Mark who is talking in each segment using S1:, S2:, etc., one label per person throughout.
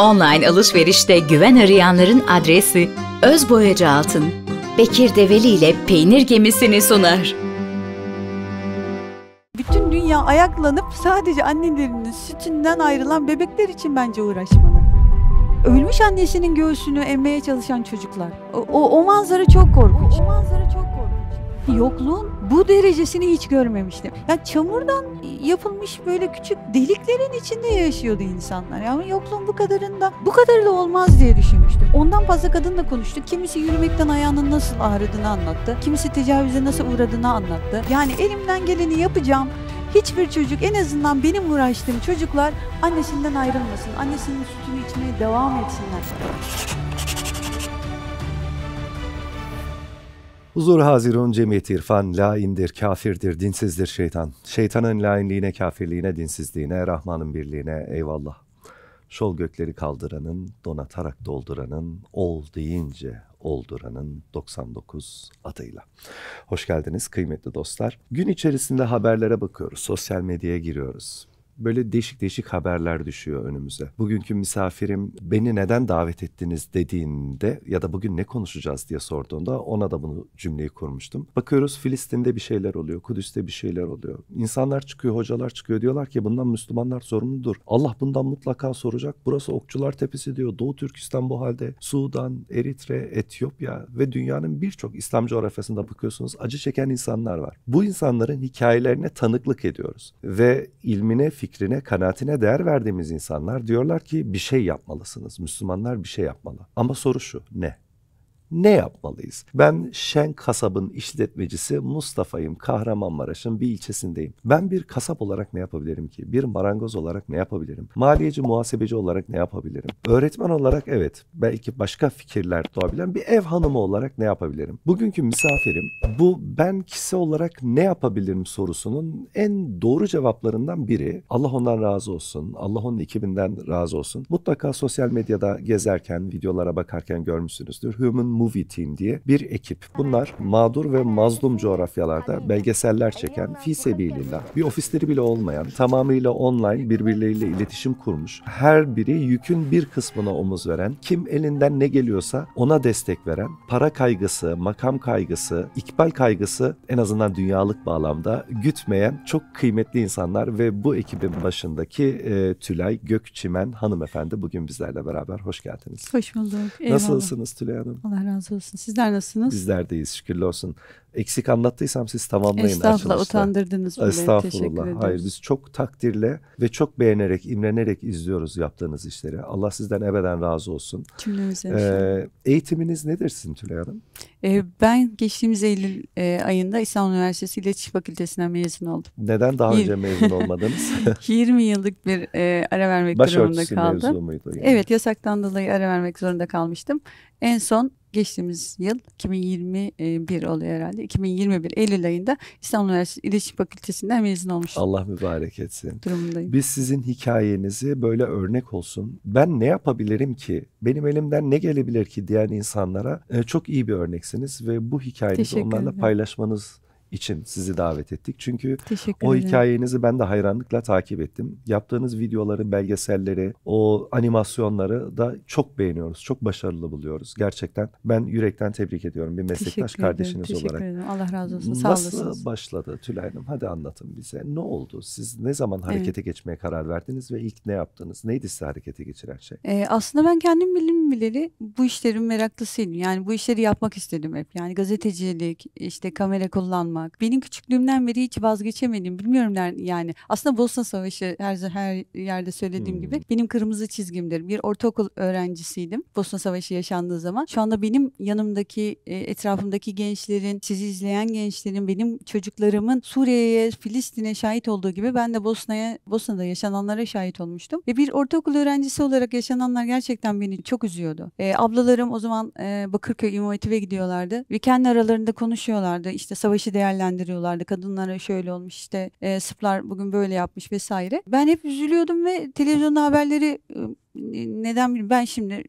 S1: Online alışverişte güven arayanların adresi Öz Boyacı Altın. Bekir Develi ile peynir gemisini sunar.
S2: Bütün dünya ayaklanıp sadece annelerinin sütünden ayrılan bebekler için bence uğraşmalı. Ölmüş annesinin göğsünü emmeye çalışan çocuklar. O, o, o manzara çok korkunç. O, o manzara çok Yokluğun bu derecesini hiç görmemiştim. Ya yani çamurdan yapılmış böyle küçük deliklerin içinde yaşıyordu insanlar. Yani yokluğun bu kadarında bu kadarı da olmaz diye düşünmüştüm. Ondan fazla kadınla konuştuk. Kimisi yürümekten ayağının nasıl ağrıdığını anlattı. Kimisi tecavüze nasıl uğradığını anlattı. Yani elimden geleni yapacağım. Hiçbir çocuk en azından benim uğraştığım çocuklar annesinden ayrılmasın. Annesinin sütünü içmeye devam etsinler.
S1: Huzur Hazir'un Cemiyeti irfan, laindir, kafirdir, dinsizdir şeytan. Şeytanın lainliğine, kafirliğine, dinsizliğine, Rahman'ın birliğine eyvallah. Şol gökleri kaldıranın, donatarak dolduranın, ol deyince olduranın 99 adıyla. Hoş geldiniz kıymetli dostlar. Gün içerisinde haberlere bakıyoruz, sosyal medyaya giriyoruz böyle değişik değişik haberler düşüyor önümüze. Bugünkü misafirim beni neden davet ettiniz dediğinde ya da bugün ne konuşacağız diye sorduğunda ona da bunu cümleyi kurmuştum. Bakıyoruz Filistin'de bir şeyler oluyor, Kudüs'te bir şeyler oluyor. İnsanlar çıkıyor, hocalar çıkıyor diyorlar ki bundan Müslümanlar sorumludur. Allah bundan mutlaka soracak. Burası Okçular Tepesi diyor. Doğu Türkistan bu halde. Sudan, Eritre, Etiyopya ve dünyanın birçok İslam coğrafyasında bakıyorsunuz acı çeken insanlar var. Bu insanların hikayelerine tanıklık ediyoruz ve ilmine, fikrine fikrine, kanaatine değer verdiğimiz insanlar diyorlar ki bir şey yapmalısınız. Müslümanlar bir şey yapmalı. Ama soru şu ne? ne yapmalıyız? Ben Şen Kasab'ın işletmecisi Mustafa'yım. Kahramanmaraş'ın bir ilçesindeyim. Ben bir kasap olarak ne yapabilirim ki? Bir marangoz olarak ne yapabilirim? Maliyeci muhasebeci olarak ne yapabilirim? Öğretmen olarak evet belki başka fikirler doğabilen bir ev hanımı olarak ne yapabilirim? Bugünkü misafirim bu ben kişi olarak ne yapabilirim sorusunun en doğru cevaplarından biri. Allah ondan razı olsun. Allah onun ekibinden razı olsun. Mutlaka sosyal medyada gezerken, videolara bakarken görmüşsünüzdür. Human Movie Team diye bir ekip. Bunlar mağdur ve mazlum coğrafyalarda belgeseller çeken, fisebilillah, bir ofisleri bile olmayan, tamamıyla online birbirleriyle iletişim kurmuş, her biri yükün bir kısmına omuz veren, kim elinden ne geliyorsa ona destek veren, para kaygısı, makam kaygısı, ikbal kaygısı en azından dünyalık bağlamda gütmeyen çok kıymetli insanlar ve bu ekibin başındaki e, Tülay Gökçimen hanımefendi bugün bizlerle beraber. Hoş geldiniz. Hoş bulduk. Eyvallah. Nasılsınız Tülay Hanım?
S2: Allah razı razı olsun. Sizler nasılsınız?
S1: Bizler deyiz şükürler olsun. Eksik anlattıysam siz tamamlayın Estağfurullah, açılışta. utandırdınız. Umarım. Estağfurullah. Hayır biz çok takdirle ve çok beğenerek, imrenerek izliyoruz yaptığınız işleri. Allah sizden ebeden razı olsun. Cümlemize. Ee, eğitiminiz nedir sizin Tülay Hanım?
S2: Ee, ben geçtiğimiz Eylül e, ayında İstanbul Üniversitesi İletişim Fakültesinden mezun oldum.
S1: Neden daha önce mezun olmadınız?
S2: 20 yıllık bir e, ara vermek Başörtüsü durumunda kaldım. Başörtüsü mevzu muydu? Yani? Evet yasaktan dolayı ara vermek zorunda kalmıştım. En son geçtiğimiz yıl 2021 oluyor herhalde. 2021 Eylül ayında İstanbul Üniversitesi İletişim Fakültesinden mezun
S1: olmuşum. Allah mübarek etsin. Durumundayım. Biz sizin hikayenizi böyle örnek olsun. Ben ne yapabilirim ki? Benim elimden ne gelebilir ki diyen insanlara e, çok iyi bir örneksiniz ve bu hikayenizi onlarla paylaşmanız için sizi davet ettik. Çünkü o hikayenizi ben de hayranlıkla takip ettim. Yaptığınız videoları, belgeselleri, o animasyonları da çok beğeniyoruz. Çok başarılı buluyoruz. Gerçekten ben yürekten tebrik ediyorum bir meslektaş kardeşiniz Teşekkür olarak. Teşekkür ederim. Allah razı olsun. Sağ olasınız. Nasıl başladı Tülay Hanım? Hadi anlatın bize. Ne oldu? Siz ne zaman harekete evet. geçmeye karar verdiniz ve ilk ne yaptınız? Neydi size harekete geçiren şey?
S2: Ee, aslında ben kendim bilim bileli bu işlerin meraklısıydım. Yani bu işleri yapmak istedim hep. Yani gazetecilik, işte kamera kullanma, olmak. Benim küçüklüğümden beri hiç vazgeçemedim. Bilmiyorum yani. Aslında Bosna Savaşı her, her yerde söylediğim hmm. gibi benim kırmızı çizgimdir. Bir ortaokul öğrencisiydim. Bosna Savaşı yaşandığı zaman. Şu anda benim yanımdaki, e, etrafımdaki gençlerin, sizi izleyen gençlerin, benim çocuklarımın Suriye'ye, Filistin'e şahit olduğu gibi ben de Bosna'ya, Bosna'da yaşananlara şahit olmuştum. Ve bir ortaokul öğrencisi olarak yaşananlar gerçekten beni çok üzüyordu. E, ablalarım o zaman e, Bakırköy İmamati'ye gidiyorlardı. Ve kendi aralarında konuşuyorlardı. İşte savaşı değer değerlendiriyorlardı. Kadınlara şöyle olmuş işte e, Sırplar bugün böyle yapmış vesaire. Ben hep üzülüyordum ve televizyonda haberleri e, neden bilmiyorum. Ben şimdi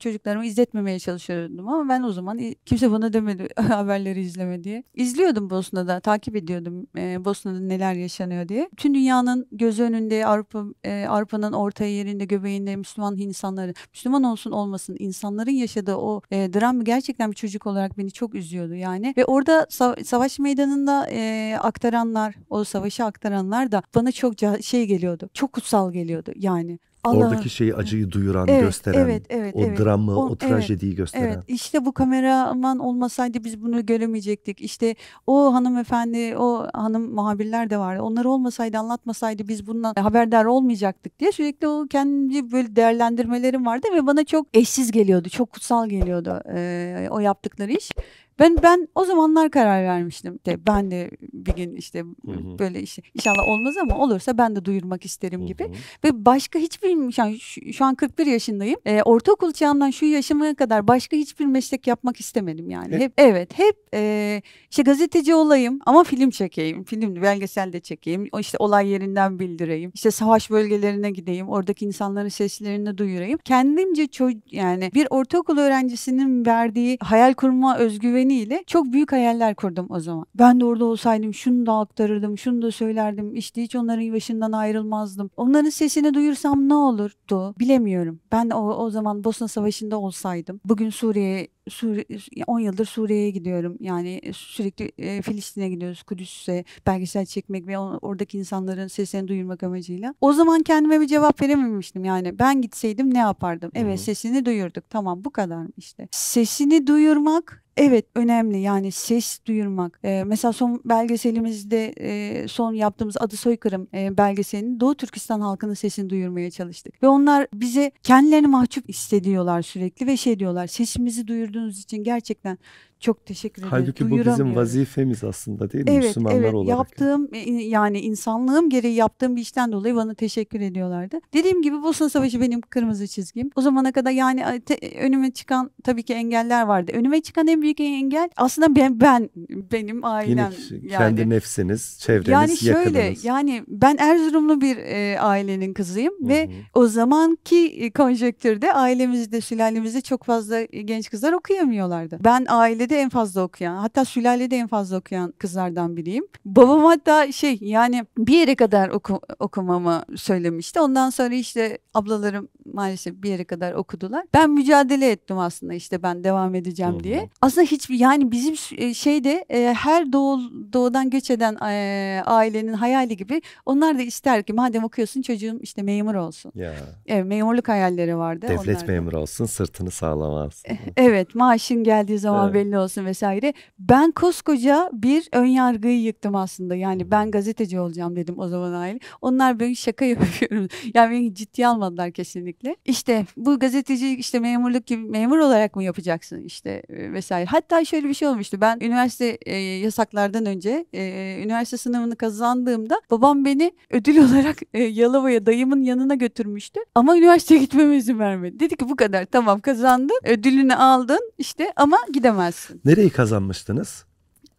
S2: çocuklarımı izletmemeye çalışıyordum ama ben o zaman kimse bana demedi haberleri izleme diye. İzliyordum Bosna'da, takip ediyordum e, Bosna'da neler yaşanıyor diye. Tüm dünyanın gözü önünde Avrupa e, Avrupa'nın orta yerinde, göbeğinde Müslüman insanları, Müslüman olsun olmasın insanların yaşadığı o e, dram gerçekten bir çocuk olarak beni çok üzüyordu yani. Ve orada savaş meydanında e, aktaranlar, o savaşı aktaranlar da bana çok şey geliyordu. Çok kutsal geliyordu yani. Allah. Oradaki
S1: şeyi acıyı duyuran, evet, gösteren, evet, evet, o evet. dramı, o, o trajediyi evet, gösteren. Evet.
S2: İşte bu kameraman olmasaydı biz bunu göremeyecektik. İşte o hanımefendi, o hanım muhabirler de vardı. Onlar olmasaydı, anlatmasaydı biz bundan haberdar olmayacaktık diye sürekli o kendi böyle değerlendirmelerim vardı ve bana çok eşsiz geliyordu, çok kutsal geliyordu e, o yaptıkları iş. Ben ben o zamanlar karar vermiştim. De, ben de bir gün işte Hı-hı. böyle işte inşallah olmaz ama olursa ben de duyurmak isterim Hı-hı. gibi. Ve başka hiçbir yani şu, şu an 41 yaşındayım. E, ortaokul çağımdan şu yaşıma kadar başka hiçbir meslek yapmak istemedim yani. Hep, hep evet hep e, işte gazeteci olayım ama film çekeyim. Film belgesel de çekeyim. O işte olay yerinden bildireyim. İşte savaş bölgelerine gideyim. Oradaki insanların seslerini duyurayım. Kendimce ço- yani bir ortaokul öğrencisinin verdiği hayal kurma özgüveni nedeniyle çok büyük hayaller kurdum o zaman. Ben de orada olsaydım şunu da aktarırdım, şunu da söylerdim. İşte hiç onların başından ayrılmazdım. Onların sesini duyursam ne olurdu bilemiyorum. Ben o, o zaman Bosna Savaşı'nda olsaydım. Bugün Suriye 10 yıldır Suriye'ye gidiyorum. Yani sürekli e, Filistin'e gidiyoruz, Kudüs'e belgesel çekmek ve oradaki insanların seslerini duyurmak amacıyla. O zaman kendime bir cevap verememiştim. Yani ben gitseydim ne yapardım? Evet sesini duyurduk. Tamam bu kadar işte. Sesini duyurmak Evet önemli yani ses duyurmak. Ee, mesela son belgeselimizde e, son yaptığımız Adı Soykırım e, belgeselinin Doğu Türkistan halkının sesini duyurmaya çalıştık. Ve onlar bize kendilerini mahcup hissediyorlar sürekli ve şey diyorlar sesimizi duyurduğunuz için gerçekten çok teşekkür ederim. Halbuki bu bizim
S1: vazifemiz aslında değil mi evet, Müslümanlar evet, olarak?
S2: Yaptığım yani insanlığım gereği yaptığım bir işten dolayı bana teşekkür ediyorlardı. Dediğim gibi Bosna Savaşı benim kırmızı çizgim. O zamana kadar yani te, önüme çıkan tabii ki engeller vardı. Önüme çıkan en büyük engel aslında ben ben benim ailem. Yine yani. kendi
S1: nefsiniz, çevreniz, yani şöyle,
S2: Yani ben Erzurumlu bir e, ailenin kızıyım Hı-hı. ve o zamanki e, konjektürde ailemizde, sülalemizde çok fazla e, genç kızlar okuyamıyorlardı. Ben aile de en fazla okuyan hatta sülalede en fazla okuyan kızlardan biriyim. Babam hatta şey yani bir yere kadar oku, okumamı söylemişti. Ondan sonra işte ablalarım maalesef bir yere kadar okudular. Ben mücadele ettim aslında işte ben devam edeceğim diye. Aslında hiçbir yani bizim e, şeyde e, her doğu, doğudan göç eden e, ailenin hayali gibi onlar da ister ki madem okuyorsun çocuğum işte memur olsun. Ya. Evet, memurluk hayalleri vardı. Devlet onlarda.
S1: memur olsun sırtını sağlamaz.
S2: Evet maaşın geldiği zaman evet. belli önemli olsun vesaire. Ben koskoca bir ön yargıyı yıktım aslında. Yani ben gazeteci olacağım dedim o zaman aile. Onlar beni şaka yapıyorum. Yani beni ciddiye almadılar kesinlikle. İşte bu gazeteci işte memurluk gibi memur olarak mı yapacaksın işte e, vesaire. Hatta şöyle bir şey olmuştu. Ben üniversite e, yasaklardan önce e, üniversite sınavını kazandığımda babam beni ödül olarak e, Yalova'ya dayımın yanına götürmüştü. Ama üniversiteye gitmeme izin vermedi. Dedi ki bu kadar tamam kazandın ödülünü aldın işte ama gidemezsin
S1: Nereyi kazanmıştınız?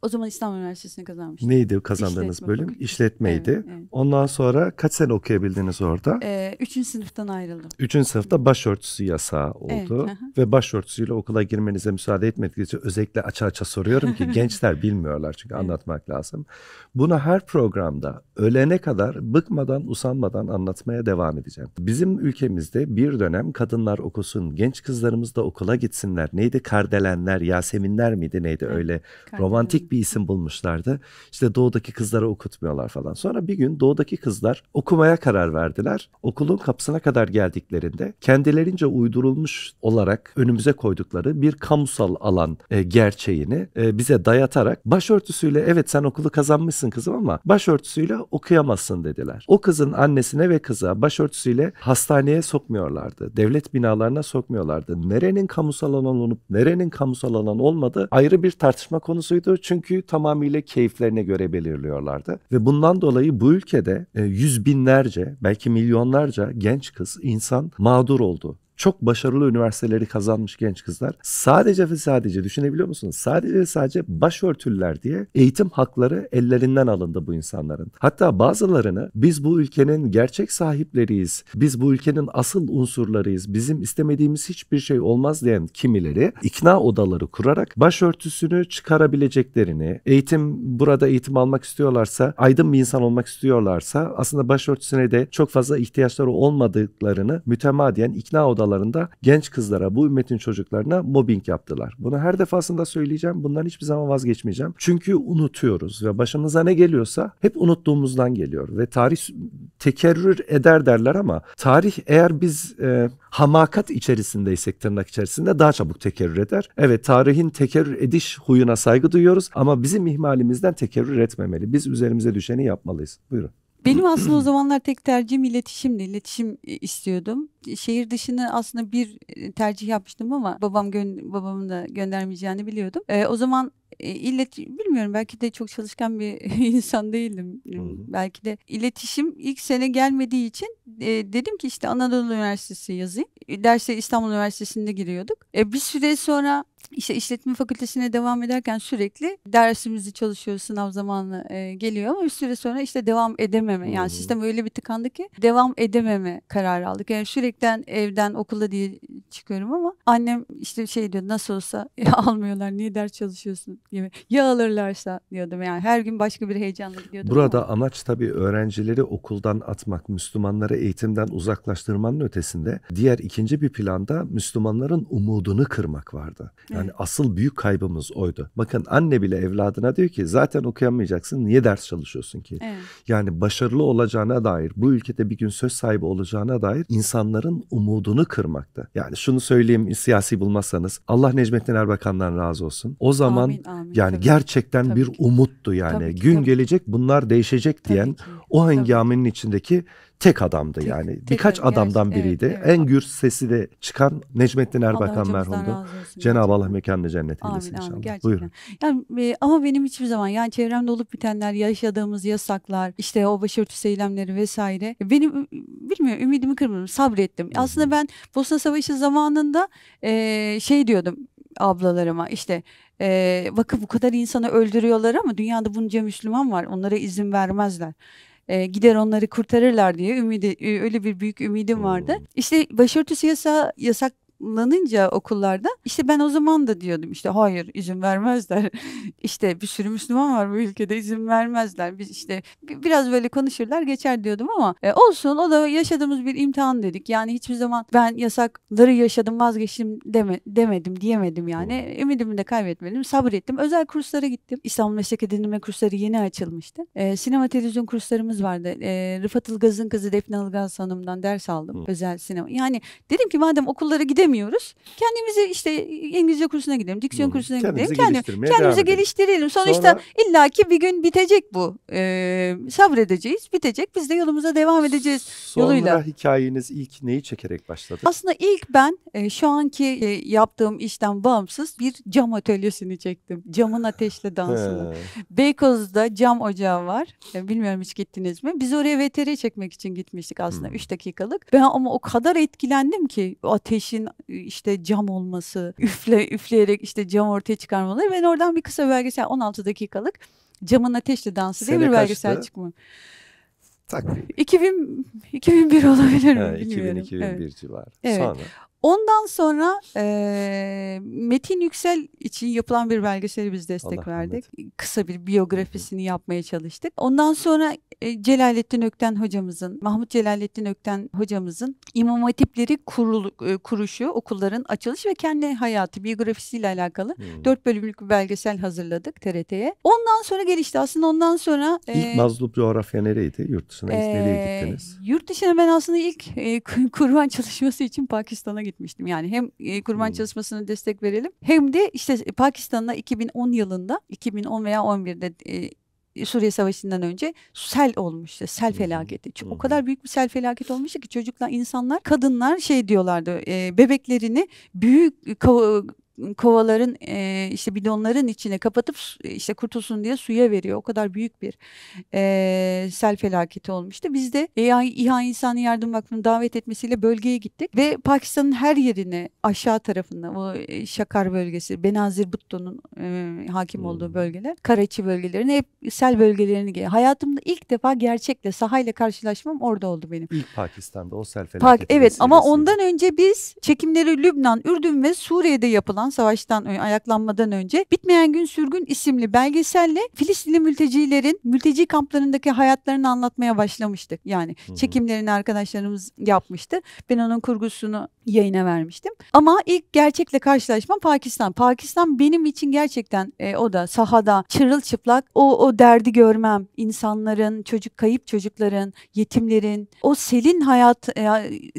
S2: O zaman İstanbul Üniversitesi'ni kazanmıştım. Neydi
S1: kazandığınız İşletme bölüm? Fakültesi. İşletmeydi. Evet, evet. Ondan sonra kaç sene okuyabildiniz orada?
S2: Ee, üçüncü sınıftan ayrıldım.
S1: Üçüncü sınıfta başörtüsü yasağı oldu. Evet, ve başörtüsüyle okula girmenize müsaade etmediği için özellikle aça aça soruyorum ki gençler bilmiyorlar çünkü evet. anlatmak lazım. Bunu her programda ölene kadar bıkmadan usanmadan anlatmaya devam edeceğim. Bizim ülkemizde bir dönem kadınlar okusun, genç kızlarımız da okula gitsinler. Neydi? Kardelenler, Yaseminler miydi neydi? Öyle Kardelen. romantik bir bir isim bulmuşlardı. İşte doğudaki kızlara okutmuyorlar falan. Sonra bir gün doğudaki kızlar okumaya karar verdiler. Okulun kapısına kadar geldiklerinde kendilerince uydurulmuş olarak önümüze koydukları bir kamusal alan e, gerçeğini e, bize dayatarak başörtüsüyle evet sen okulu kazanmışsın kızım ama başörtüsüyle okuyamazsın dediler. O kızın annesine ve kıza başörtüsüyle hastaneye sokmuyorlardı. Devlet binalarına sokmuyorlardı. Nerenin kamusal alan olup nerenin kamusal alan olmadı ayrı bir tartışma konusuydu. Çünkü çünkü tamamıyla keyiflerine göre belirliyorlardı. Ve bundan dolayı bu ülkede e, yüz binlerce belki milyonlarca genç kız insan mağdur oldu çok başarılı üniversiteleri kazanmış genç kızlar sadece ve sadece düşünebiliyor musunuz? Sadece ve sadece başörtüller diye eğitim hakları ellerinden alındı bu insanların. Hatta bazılarını biz bu ülkenin gerçek sahipleriyiz, biz bu ülkenin asıl unsurlarıyız, bizim istemediğimiz hiçbir şey olmaz diyen kimileri ikna odaları kurarak başörtüsünü çıkarabileceklerini, eğitim burada eğitim almak istiyorlarsa, aydın bir insan olmak istiyorlarsa aslında başörtüsüne de çok fazla ihtiyaçları olmadıklarını mütemadiyen ikna odaları sağlarında genç kızlara, bu ümmetin çocuklarına mobbing yaptılar. Bunu her defasında söyleyeceğim. Bundan hiçbir zaman vazgeçmeyeceğim. Çünkü unutuyoruz ve başımıza ne geliyorsa hep unuttuğumuzdan geliyor ve tarih tekerrür eder derler ama tarih eğer biz e, hamakat içerisindeysek tırnak içerisinde daha çabuk tekerrür eder. Evet tarihin tekerrür ediş huyuna saygı duyuyoruz ama bizim ihmalimizden tekerrür etmemeli. Biz üzerimize düşeni yapmalıyız. Buyurun.
S2: Benim aslında o zamanlar tek tercihim iletişimdi. İletişim e, istiyordum. Şehir dışını aslında bir e, tercih yapmıştım ama babam babamın da göndermeyeceğini biliyordum. E, o zaman e, İlet bilmiyorum belki de çok çalışkan bir insan değilim. Hı hı. Belki de iletişim ilk sene gelmediği için e, dedim ki işte Anadolu Üniversitesi yazayım. E, derse İstanbul Üniversitesi'nde giriyorduk. E, bir süre sonra işte işletme fakültesine devam ederken sürekli dersimizi çalışıyoruz sınav zamanı e, geliyor ama bir süre sonra işte devam edememe yani hı hı. sistem öyle bir tıkandı ki devam edememe kararı aldık. Yani sürekli evden okula diye çıkıyorum ama annem işte şey diyor nasıl olsa e, almıyorlar niye ders çalışıyorsun alırım. Ya alırlarsa diyordum yani her gün başka bir heyecanla gidiyordum. Burada
S1: ama. amaç tabii öğrencileri okuldan atmak, Müslümanları eğitimden uzaklaştırmanın ötesinde diğer ikinci bir planda Müslümanların umudunu kırmak vardı. Yani evet. asıl büyük kaybımız oydu. Bakın anne bile evladına diyor ki zaten okuyamayacaksın niye ders çalışıyorsun ki? Evet. Yani başarılı olacağına dair bu ülkede bir gün söz sahibi olacağına dair insanların umudunu kırmakta. Yani şunu söyleyeyim siyasi bulmazsanız Allah Necmettin Erbakan'dan razı olsun. O zaman amin, yani tabii. gerçekten tabii bir ki. umuttu yani. ki, Gün gelecek bunlar değişecek diyen o hengamenin içindeki tek adamdı tek, yani. Tek, Birkaç tek, adamdan biriydi. Evet, evet. En gür sesi de çıkan Necmettin Erbakan merhumdu. Cenab-ı Allah mekanını cennet eylesin inşallah. Amin, gerçekten. Buyurun.
S2: Yani, e, ama benim hiçbir zaman yani çevremde olup bitenler, yaşadığımız yasaklar, işte o başörtüsü eylemleri vesaire. E, benim bilmiyorum ümidimi kırmadım, sabrettim. Aslında ben Bosna Savaşı zamanında e, şey diyordum ablalarıma işte e, bakın bu kadar insanı öldürüyorlar ama dünyada bunca Müslüman var onlara izin vermezler e, gider onları kurtarırlar diye ümidi, öyle bir büyük ümidim vardı. Hmm. İşte başörtüsü yasa, yasak tanımlanınca okullarda işte ben o zaman da diyordum işte hayır izin vermezler. işte bir sürü Müslüman var bu ülkede izin vermezler. Biz işte biraz böyle konuşurlar geçer diyordum ama e, olsun o da yaşadığımız bir imtihan dedik. Yani hiçbir zaman ben yasakları yaşadım vazgeçtim deme, demedim diyemedim yani. Ümidimi de kaybetmedim sabrettim. Özel kurslara gittim. İstanbul Meslek Edinme kursları yeni açılmıştı. E, sinema televizyon kurslarımız vardı. E, Rıfat Ilgaz'ın kızı Defne Ilgaz Hanım'dan ders aldım. Hı. Özel sinema. Yani dedim ki madem okullara gidelim istemiyoruz. Kendimizi işte İngilizce kursuna gidelim, diksiyon kursuna kendimizi gidelim. Kendimizi, kendimizi geliştirelim. Sonuçta Sonra... illaki bir gün bitecek bu. Ee, sabredeceğiz, bitecek. Biz de yolumuza devam edeceğiz Sonra yoluyla. Sonra
S1: hikayeniz ilk neyi çekerek başladı? Aslında
S2: ilk ben e, şu anki e, yaptığım işten bağımsız bir cam atölyesini çektim. Camın ateşli dansını. Beykoz'da cam ocağı var. E, bilmiyorum hiç gittiniz mi? Biz oraya VTR çekmek için gitmiştik aslında. Hmm. dakikalık. Ben ama o kadar etkilendim ki ateşin işte cam olması, üfle üfleyerek işte cam ortaya çıkarmaları. Ben oradan bir kısa belgesel 16 dakikalık camın ateşli dansı Sene bir belgesel kaçtı? çıkmış. Tak. 2000 2001 olabilir mi? Ha, 2000 2001 evet. civarı. Evet. Sonra Ondan sonra e, Metin Yüksel için yapılan bir belgeseli biz destek Allah verdik. Rahmet. Kısa bir biyografisini yapmaya çalıştık. Ondan sonra e, Celalettin Ökten hocamızın, Mahmut Celalettin Ökten hocamızın İmam Hatipleri kurulu, e, kuruşu, okulların açılış ve kendi hayatı biyografisiyle alakalı hmm. bölümlük bir belgesel hazırladık TRT'ye. Ondan sonra gelişti. Aslında ondan sonra... E, ilk
S1: mazlup coğrafya nereydi? Yurt dışına e, nereye gittiniz?
S2: Yurt dışına ben aslında ilk e, kurban çalışması için Pakistan'a gittim bahsetmiştim. Yani hem e, kurban hmm. çalışmasına destek verelim hem de işte e, Pakistan'da 2010 yılında 2010 veya 11'de e, Suriye Savaşı'ndan önce sel olmuştu. Sel felaketi. Çünkü o kadar büyük bir sel felaketi olmuştu ki çocuklar, insanlar, kadınlar şey diyorlardı. E, bebeklerini büyük kovaların e, işte bidonların içine kapatıp e, işte kurtulsun diye suya veriyor. O kadar büyük bir e, sel felaketi olmuştu. Biz de İHA İnsani Yardım Vakfı'nın davet etmesiyle bölgeye gittik ve Pakistan'ın her yerine aşağı tarafında o e, Şakar bölgesi, Benazir Butto'nun e, hakim olduğu hmm. bölgeler, Karaçi bölgelerine hep sel bölgelerini hayatımda ilk defa gerçekle sahayla karşılaşmam orada oldu benim.
S1: İlk Pakistan'da o sel felaketi. Pak, evet
S2: ama ondan önce biz çekimleri Lübnan, Ürdün ve Suriye'de yapılan olan savaştan ayaklanmadan önce Bitmeyen Gün Sürgün isimli belgeselle Filistinli mültecilerin mülteci kamplarındaki hayatlarını anlatmaya başlamıştık. Yani hı çekimlerini arkadaşlarımız yapmıştı. Ben onun kurgusunu yayına vermiştim. Ama ilk gerçekle karşılaşmam Pakistan. Pakistan benim için gerçekten e, o da sahada çırılçıplak o o derdi görmem. insanların, çocuk kayıp çocukların, yetimlerin, o selin hayat e,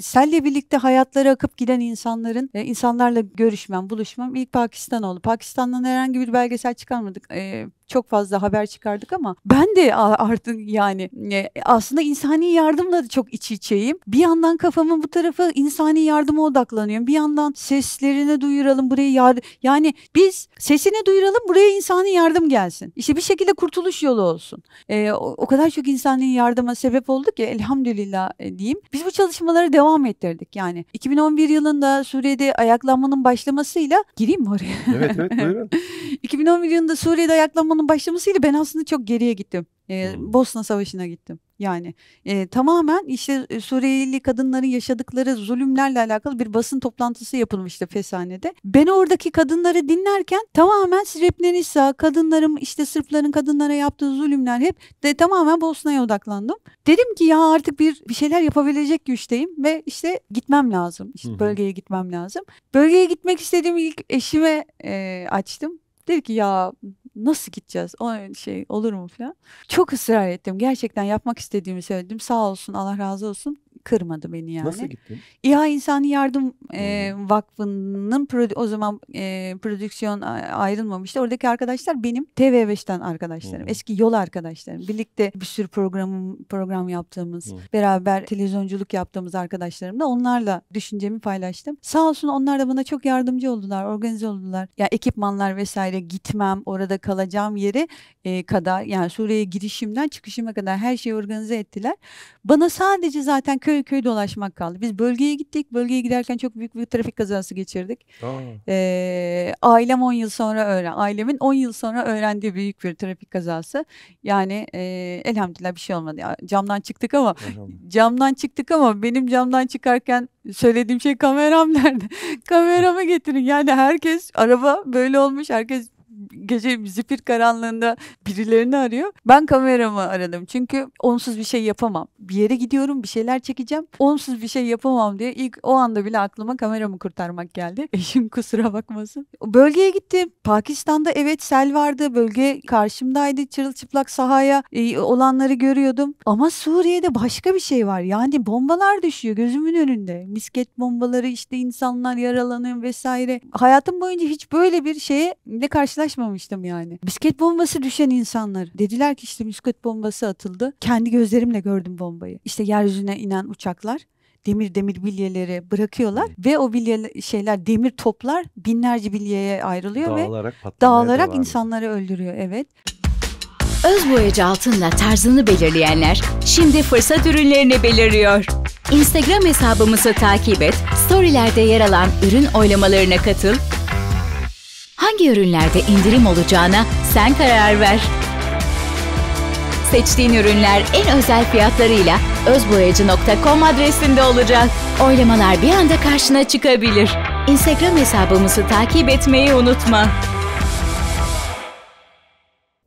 S2: selle birlikte hayatları akıp giden insanların e, insanlarla görüşmem, buluşmam konuşmam ilk Pakistan oldu. Pakistan'dan herhangi bir belgesel çıkarmadık. E, çok fazla haber çıkardık ama ben de artık yani e, aslında insani yardımla da çok iç içeyim. Bir yandan kafamın bu tarafı insani yardıma odaklanıyorum. Bir yandan seslerini duyuralım buraya yardım. Yani biz sesini duyuralım buraya insani yardım gelsin. İşte bir şekilde kurtuluş yolu olsun. E, o, kadar çok insani yardıma sebep olduk, ki elhamdülillah e, diyeyim. Biz bu çalışmaları devam ettirdik yani. 2011 yılında Suriye'de ayaklanmanın başlamasıyla gireyim mi oraya? Evet evet buyurun. 2011 yılında Suriye'de ayaklanmanın onun başlamasıyla ben aslında çok geriye gittim. Ee, hmm. Bosna Savaşı'na gittim. Yani e, tamamen işte e, Suriyeli kadınların yaşadıkları zulümlerle alakalı bir basın toplantısı yapılmıştı Fesane'de. Ben oradaki kadınları dinlerken tamamen Srebrenica, kadınların işte Sırpların kadınlara yaptığı zulümler hep de tamamen Bosna'ya odaklandım. Dedim ki ya artık bir bir şeyler yapabilecek güçteyim ve işte gitmem lazım. İşte hı bölgeye gitmem lazım. Bölgeye gitmek istediğim ilk eşime e, açtım. Dedi ki ya nasıl gideceğiz? O şey olur mu falan. Çok ısrar ettim. Gerçekten yapmak istediğimi söyledim. Sağ olsun Allah razı olsun kırmadı beni yani. Nasıl gittin? İHA İnsani Yardım e, Vakfı'nın o zaman e, prodüksiyon ayrılmamıştı. Oradaki arkadaşlar benim TV5'ten arkadaşlarım. Hmm. Eski yol arkadaşlarım. Birlikte bir sürü program program yaptığımız, hmm. beraber televizyonculuk yaptığımız arkadaşlarımla onlarla düşüncemi paylaştım. Sağ olsun onlar da bana çok yardımcı oldular, organize oldular. Ya yani ekipmanlar vesaire gitmem, orada kalacağım yeri e, kadar yani Suriye'ye girişimden çıkışıma kadar her şeyi organize ettiler. Bana sadece zaten köy köy köy dolaşmak kaldı. Biz bölgeye gittik. Bölgeye giderken çok büyük bir trafik kazası geçirdik. Ee, ailem 10 yıl sonra öğren, ailemin 10 yıl sonra öğrendiği büyük bir trafik kazası. Yani e, elhamdülillah bir şey olmadı. camdan çıktık ama camdan çıktık ama benim camdan çıkarken söylediğim şey kameram nerede? Kameramı getirin. Yani herkes araba böyle olmuş. Herkes gece zifir karanlığında birilerini arıyor. Ben kameramı aradım çünkü onsuz bir şey yapamam. Bir yere gidiyorum bir şeyler çekeceğim. Onsuz bir şey yapamam diye ilk o anda bile aklıma kameramı kurtarmak geldi. Eşim kusura bakmasın. Bölgeye gittim. Pakistan'da evet sel vardı. Bölge karşımdaydı. Çırılçıplak sahaya e, olanları görüyordum. Ama Suriye'de başka bir şey var. Yani bombalar düşüyor gözümün önünde. Misket bombaları işte insanlar yaralanıyor vesaire. Hayatım boyunca hiç böyle bir şeye ne karşılaşmadım karşılaşmamıştım yani. Bisiklet bombası düşen insanlar. Dediler ki işte bisiklet bombası atıldı. Kendi gözlerimle gördüm bombayı. İşte yeryüzüne inen uçaklar demir demir bilyeleri bırakıyorlar hmm. ve o bilye şeyler demir toplar binlerce bilyeye ayrılıyor dağılarak ve dağılarak insanları öldürüyor evet.
S1: Öz boyacı altınla tarzını belirleyenler şimdi fırsat ürünlerini belirliyor. Instagram hesabımızı takip et, storylerde yer alan ürün oylamalarına katıl Hangi ürünlerde indirim olacağına sen karar ver. Seçtiğin ürünler en özel fiyatlarıyla özboyacı.com adresinde olacak. Oylamalar bir anda karşına çıkabilir. Instagram hesabımızı takip etmeyi unutma.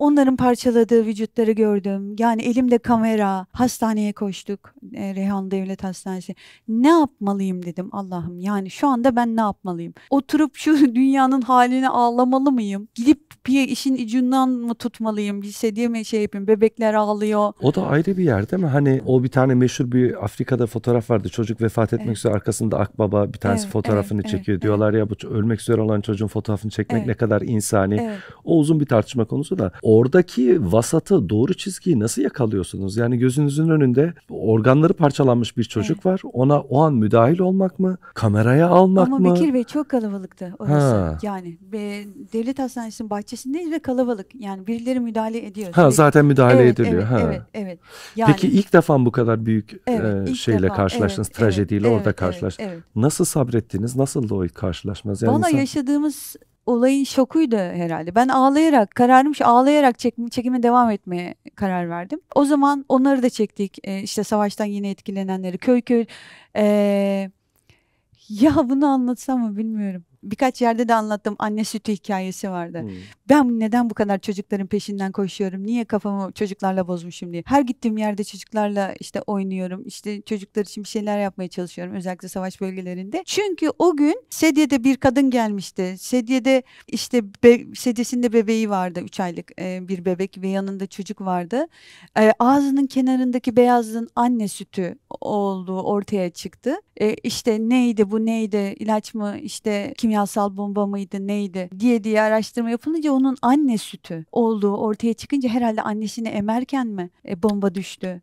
S2: Onların parçaladığı vücutları gördüm. Yani elimde kamera, hastaneye koştuk. E, Reyhan Devlet Hastanesi. Ne yapmalıyım dedim Allah'ım. Yani şu anda ben ne yapmalıyım? Oturup şu dünyanın haline ağlamalı mıyım? Gidip bir işin ucundan mı tutmalıyım? Lisediye mi şey yapayım? Bebekler ağlıyor.
S1: O da ayrı bir yer değil mi? Hani o bir tane meşhur bir Afrika'da fotoğraf vardı. Çocuk vefat etmek evet. üzere arkasında akbaba bir tanesi evet, fotoğrafını evet, çekiyor. Evet, Diyorlar evet. ya bu ölmek üzere olan çocuğun fotoğrafını çekmek evet. ne kadar insani. Evet. O uzun bir tartışma konusu da oradaki vasatı doğru çizgiyi nasıl yakalıyorsunuz? Yani gözünüzün önünde organları parçalanmış bir çocuk evet. var. Ona o an müdahil olmak mı? Kameraya almak Ama mı? Ama Bekir
S2: Bey çok kalabalıktı orası. Ha. Yani e, devlet hastanesinin bahçesindeyiz ve kalabalık. Yani birileri müdahale ediyor. Ha, zaten müdahale evet, ediliyor. Evet, ha. evet, evet. Yani, Peki ilk
S1: defa mı bu kadar büyük evet, e, şeyle defa, karşılaştınız. Evet, trajediyle evet, orada karşılaştınız. Evet, evet. Nasıl sabrettiniz? Nasıldı o ilk karşılaşmaz? Yani Valla insan...
S2: yaşadığımız olayın şokuydu herhalde. Ben ağlayarak, kararım ağlayarak çek, çekime devam etmeye karar verdim. O zaman onları da çektik. E, işte savaştan yine etkilenenleri, köy köy. E, ya bunu anlatsam mı bilmiyorum birkaç yerde de anlattım anne sütü hikayesi vardı. Hmm. Ben neden bu kadar çocukların peşinden koşuyorum? Niye kafamı çocuklarla bozmuşum diye. Her gittiğim yerde çocuklarla işte oynuyorum. İşte çocuklar için bir şeyler yapmaya çalışıyorum özellikle savaş bölgelerinde. Çünkü o gün Sedye'de bir kadın gelmişti. Sedye'de işte be, Sedye'sinde bebeği vardı üç aylık e, bir bebek ve yanında çocuk vardı. E, ağzının kenarındaki beyazlığın anne sütü olduğu ortaya çıktı. E, işte neydi bu neydi ilaç mı işte kimyasal bomba mıydı neydi diye diye araştırma yapılınca onun anne sütü olduğu ortaya çıkınca herhalde annesini emerken mi e, bomba düştü?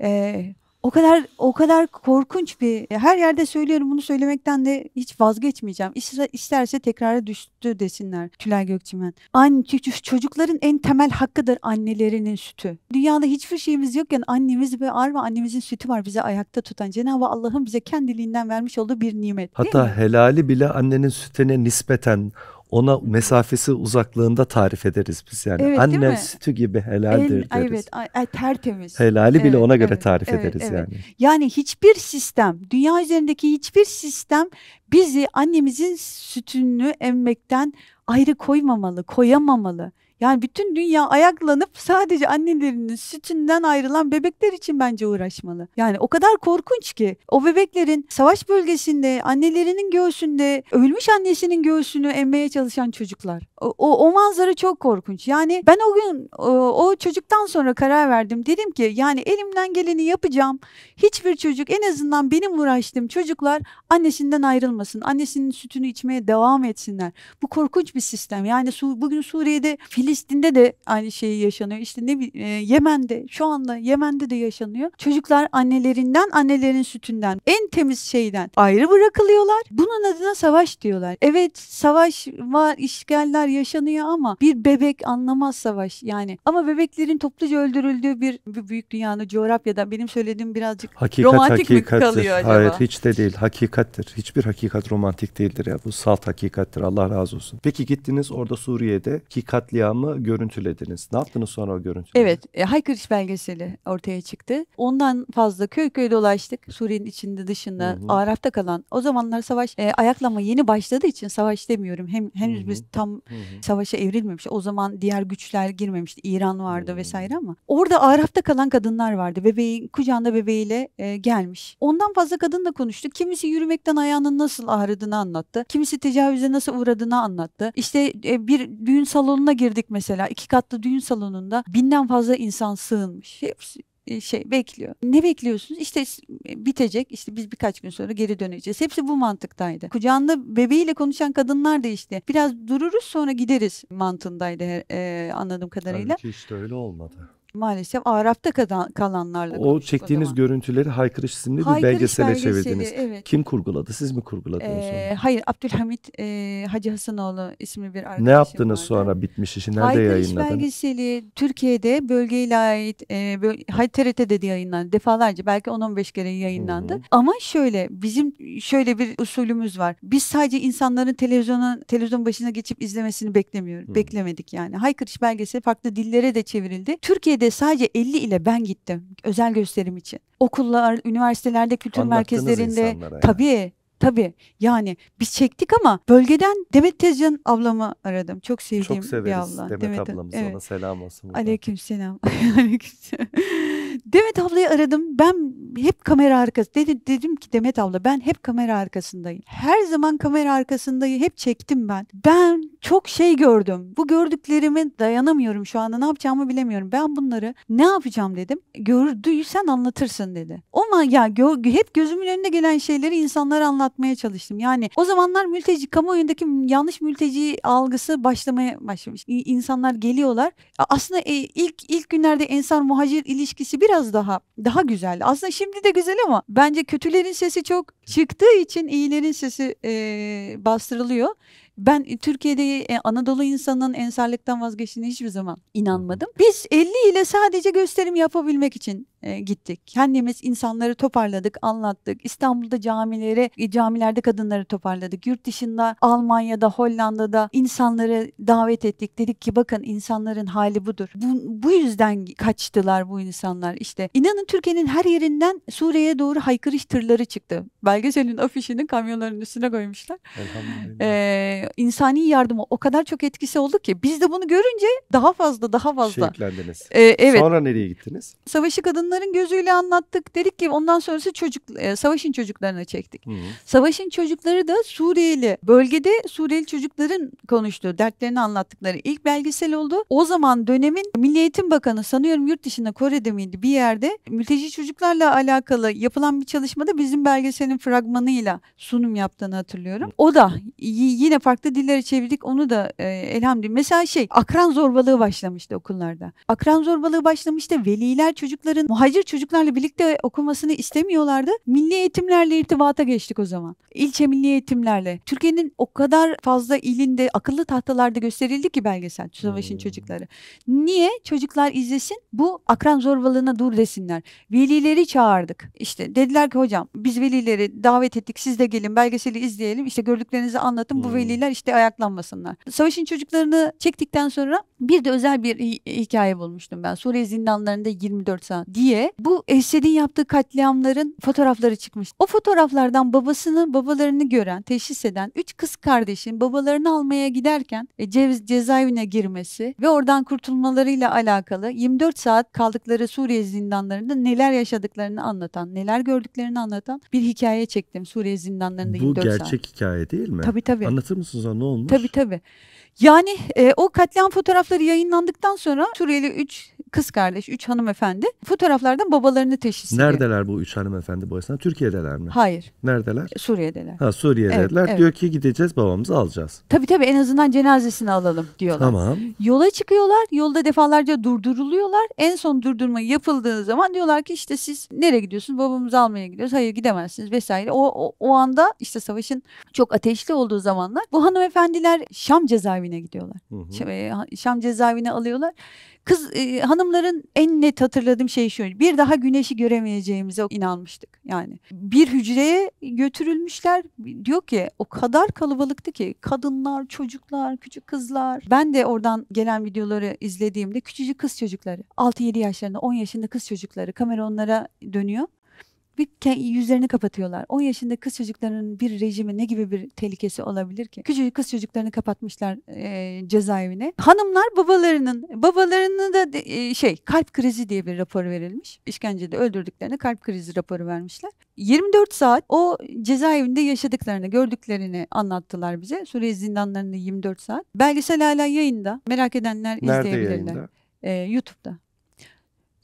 S2: E, o kadar o kadar korkunç bir her yerde söylüyorum bunu söylemekten de hiç vazgeçmeyeceğim. İster, isterse tekrara düştü desinler Tülay Gökçimen. Anne çocukların en temel hakkıdır annelerinin sütü. Dünyada hiçbir şeyimiz yokken annemiz bir ar ve annemizin sütü var bize ayakta tutan. Cenab-ı Allah'ın bize kendiliğinden vermiş olduğu bir nimet. Hatta
S1: helali bile annenin sütüne nispeten ona mesafesi uzaklığında tarif ederiz biz yani. Evet, Annem sütü gibi helaldir El, deriz. Evet
S2: ay, tertemiz. Helali evet, bile ona evet, göre tarif evet, ederiz evet. yani. Yani hiçbir sistem dünya üzerindeki hiçbir sistem bizi annemizin sütünü emmekten ayrı koymamalı, koyamamalı. Yani bütün dünya ayaklanıp sadece annelerinin sütünden ayrılan bebekler için bence uğraşmalı. Yani o kadar korkunç ki o bebeklerin savaş bölgesinde annelerinin göğsünde ölmüş annesinin göğsünü emmeye çalışan çocuklar o, o manzara çok korkunç. Yani ben o gün o, o çocuktan sonra karar verdim. Dedim ki yani elimden geleni yapacağım. Hiçbir çocuk en azından benim uğraştığım çocuklar annesinden ayrılmasın. Annesinin sütünü içmeye devam etsinler. Bu korkunç bir sistem. Yani su, bugün Suriye'de, Filistin'de de aynı şey yaşanıyor. İşte ne e, Yemen'de, şu anda Yemen'de de yaşanıyor. Çocuklar annelerinden, annelerin sütünden, en temiz şeyden ayrı bırakılıyorlar. Bunun adına savaş diyorlar. Evet, savaş var, işgaller şeyler yaşanıyor ama bir bebek anlamaz savaş yani. Ama bebeklerin topluca öldürüldüğü bir, bir büyük dünyanın coğrafyada benim söylediğim birazcık hakikat, romantik hakikattir. mi kalıyor acaba? Hayır
S1: hiç de değil. Hakikattir. Hiçbir hakikat romantik değildir ya. Bu salt hakikattir. Allah razı olsun. Peki gittiniz orada Suriye'de ki katliamı görüntülediniz. Ne yaptınız sonra o görüntüleri?
S2: Evet. E, haykırış belgeseli ortaya çıktı. Ondan fazla köy köy dolaştık. Suriye'nin içinde dışında hı hı. Araf'ta kalan. O zamanlar savaş e, ayaklama yeni başladığı için savaş demiyorum. Hem henüz hı hı. biz tam hı hı. savaşa evrilmemiş. O zaman diğer güçler girmemişti. İran vardı hı. Hmm. vesaire ama orada Araf'ta kalan kadınlar vardı. Bebeğin kucağında bebeğiyle e, gelmiş. Ondan fazla kadınla konuştuk. Kimisi yürümekten ayağının nasıl ağrıdığını anlattı. Kimisi tecavüze nasıl uğradığını anlattı. İşte e, bir düğün salonuna girdik mesela. iki katlı düğün salonunda binden fazla insan sığınmış. Hepsi e, şey bekliyor. Ne bekliyorsunuz? İşte e, bitecek. İşte biz birkaç gün sonra geri döneceğiz. Hepsi bu mantıktaydı. Kucağında bebeğiyle konuşan kadınlar da işte biraz dururuz sonra gideriz mantığındaydı e, anladığım kadarıyla. Tabii
S1: ki işte öyle olmadı
S2: maalesef Araf'ta kalanlarla O çektiğiniz o
S1: görüntüleri Haykırış isimli Haykırış bir belgesele belgeseli, çevirdiniz. Evet. Kim kurguladı? Siz mi kurguladınız ee,
S2: onu? Hayır Abdülhamit e, Hacı Hasanoğlu isimli bir arkadaşım
S1: Ne yaptınız vardı. sonra bitmiş işi? Nerede Haykırış yayınladınız? Haykırış
S2: belgeseli Türkiye'de bölgeyle ait e, böl TRT'de de yayınlandı. Defalarca belki 10-15 kere yayınlandı. Hı-hı. Ama şöyle bizim şöyle bir usulümüz var. Biz sadece insanların televizyonun televizyon başına geçip izlemesini beklemiyoruz. Beklemedik yani. Haykırış belgeseli farklı dillere de çevrildi. Türkiye'de de sadece 50 ile ben gittim özel gösterim için. Okullar, üniversitelerde, kültür Anlattınız merkezlerinde tabii Tabii yani biz çektik ama bölgeden Demet Tezcan ablamı aradım. Çok sevdiğim Çok bir abla. Demet, Demet ablamızı evet. ona
S1: selam olsun. Buradan.
S2: Aleyküm selam. Demet ablayı aradım. Ben hep kamera arkası. Dedi, dedim ki Demet abla ben hep kamera arkasındayım. Her zaman kamera arkasındayım. Hep çektim ben. Ben çok şey gördüm. Bu gördüklerime dayanamıyorum şu anda. Ne yapacağımı bilemiyorum. Ben bunları ne yapacağım dedim. Gördüysen anlatırsın dedi. Ama ya gö- hep gözümün önüne gelen şeyleri insanlara anlatmaya çalıştım. Yani o zamanlar mülteci kamuoyundaki yanlış mülteci algısı başlamaya başlamış. İnsanlar geliyorlar. Aslında e, ilk ilk günlerde insan muhacir ilişkisi bir biraz daha daha güzel. Aslında şimdi de güzel ama bence kötülerin sesi çok çıktığı için iyilerin sesi e, bastırılıyor. Ben Türkiye'de e, Anadolu insanının ensarlıktan vazgeçtiğine hiçbir zaman inanmadım. Biz 50 ile sadece gösterim yapabilmek için e, gittik. Kendimiz insanları toparladık, anlattık. İstanbul'da camileri, e, camilerde kadınları toparladık. Yurt dışında Almanya'da, Hollanda'da insanları davet ettik. Dedik ki bakın insanların hali budur. Bu, bu yüzden kaçtılar bu insanlar işte. İnanın Türkiye'nin her yerinden Suriye'ye doğru haykırış tırları çıktı. Belgeselin afişini kamyonların üstüne koymuşlar. Ee, insani yardıma o kadar çok etkisi oldu ki biz de bunu görünce daha fazla daha fazla. Şevklendiniz. Ee, evet. Sonra
S1: nereye gittiniz?
S2: Savaşı Kadın kadınların gözüyle anlattık. Dedik ki ondan sonrası çocuk e, savaşın çocuklarına çektik. Hı. Savaşın çocukları da Suriyeli. Bölgede Suriyeli çocukların konuştuğu, dertlerini anlattıkları ilk belgesel oldu. O zaman dönemin Milli Eğitim Bakanı sanıyorum yurt dışında Kore'de miydi bir yerde mülteci çocuklarla alakalı yapılan bir çalışmada bizim belgeselin fragmanıyla sunum yaptığını hatırlıyorum. O da yine farklı dillere çevirdik. Onu da e, elhamdülillah. Mesela şey akran zorbalığı başlamıştı okullarda. Akran zorbalığı başlamıştı. Veliler çocukların muhacir çocuklarla birlikte okumasını istemiyorlardı. Milli eğitimlerle irtibata geçtik o zaman. İlçe milli eğitimlerle. Türkiye'nin o kadar fazla ilinde akıllı tahtalarda gösterildi ki belgesel savaşın hmm. çocukları. Niye? Çocuklar izlesin bu akran zorbalığına dur desinler. Velileri çağırdık. İşte dediler ki hocam biz velileri davet ettik siz de gelin belgeseli izleyelim. İşte gördüklerinizi anlatın bu hmm. veliler işte ayaklanmasınlar. Savaşın çocuklarını çektikten sonra bir de özel bir hikaye bulmuştum ben. Suriye zindanlarında 24 saat diye. Bu Esed'in yaptığı katliamların fotoğrafları çıkmış. O fotoğraflardan babasını, babalarını gören, teşhis eden 3 kız kardeşin babalarını almaya giderken e, ceviz cezaevine girmesi ve oradan kurtulmalarıyla alakalı 24 saat kaldıkları Suriye zindanlarında neler yaşadıklarını anlatan, neler gördüklerini anlatan bir hikaye çektim Suriye zindanlarında Bu 24 saat. Bu gerçek
S1: hikaye değil mi? Tabii tabii. Anlatır mısınız ona ne olmuş?
S2: Tabii tabii. Yani e, o katliam fotoğrafları yayınlandıktan sonra Suriyeli 3 kız kardeş, 3 hanımefendi fotoğraflardan babalarını teşhis ediyor.
S1: Neredeler bu 3 hanımefendi bu esnada? Türkiye'deler mi? Hayır. Neredeler?
S2: Suriye'deler. Ha
S1: Suriye'deler. Evet, evet. Diyor ki gideceğiz babamızı alacağız.
S2: Tabii tabii en azından cenazesini alalım diyorlar. Tamam. Yola çıkıyorlar. Yolda defalarca durduruluyorlar. En son durdurma yapıldığı zaman diyorlar ki işte siz nereye gidiyorsunuz? Babamızı almaya gidiyoruz. Hayır gidemezsiniz vesaire. O, o, o anda işte savaşın çok ateşli olduğu zamanlar bu hanımefendiler Şam cezaevi cezaevine gidiyorlar. Hı hı. E, Şam, cezaevine alıyorlar. Kız e, hanımların en net hatırladığım şey şu. Bir daha güneşi göremeyeceğimize inanmıştık. Yani bir hücreye götürülmüşler. Diyor ki o kadar kalabalıktı ki kadınlar, çocuklar, küçük kızlar. Ben de oradan gelen videoları izlediğimde küçücük kız çocukları 6-7 yaşlarında 10 yaşında kız çocukları kamera onlara dönüyor bir yüzlerini kapatıyorlar. 10 yaşında kız çocuklarının bir rejimi ne gibi bir tehlikesi olabilir ki? Küçücük kız çocuklarını kapatmışlar e, cezaevine. Hanımlar babalarının babalarının da de, e, şey kalp krizi diye bir rapor verilmiş. İşkencede öldürdüklerine kalp krizi raporu vermişler. 24 saat o cezaevinde yaşadıklarını, gördüklerini anlattılar bize. Suriye zindanlarında 24 saat. Belgesel hala yayında. Merak edenler Nerede izleyebilirler. Yayında? Ee, YouTube'da.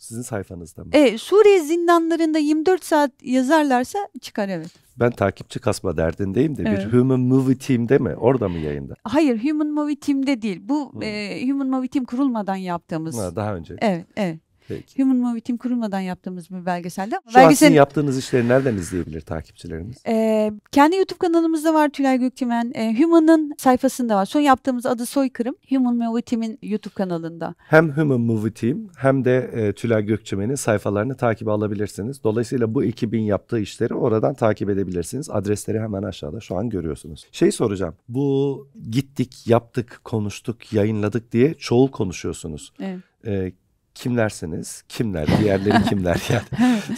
S1: Sizin sayfanızda mı? E,
S2: Suriye zindanlarında 24 saat yazarlarsa çıkar evet.
S1: Ben takipçi kasma derdindeyim de evet. bir Human Movie Team'de mi? Orada mı yayında?
S2: Hayır Human Movie Team'de değil. Bu hmm. e, Human Movie Team kurulmadan yaptığımız. Ha, daha önce. Evet evet. Peki. Human Movie Team kurulmadan yaptığımız bir belgeselde. Şu Belgesel... an yaptığınız
S1: işleri nereden izleyebilir takipçilerimiz?
S2: Ee, kendi YouTube kanalımızda var Tülay Gökçemen. Ee, Human'ın sayfasında var. Son yaptığımız adı Soykırım. Human Movie Team'in YouTube kanalında.
S1: Hem Human Movie Team hem de e, Tülay Gökçemen'in sayfalarını takip alabilirsiniz. Dolayısıyla bu ekibin yaptığı işleri oradan takip edebilirsiniz. Adresleri hemen aşağıda şu an görüyorsunuz. Şey soracağım. Bu gittik, yaptık, konuştuk, yayınladık diye çoğul konuşuyorsunuz. Evet. Ee, kimlersiniz? Kimler? Diğerleri kimler? Yani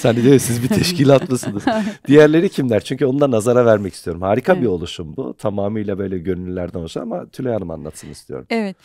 S1: sen de diyor siz bir teşkilat mısınız? Diğerleri kimler? Çünkü onu da nazara vermek istiyorum. Harika evet. bir oluşum bu. Tamamıyla böyle gönüllerden oluşan ama Tülay Hanım anlatsın istiyorum. Evet.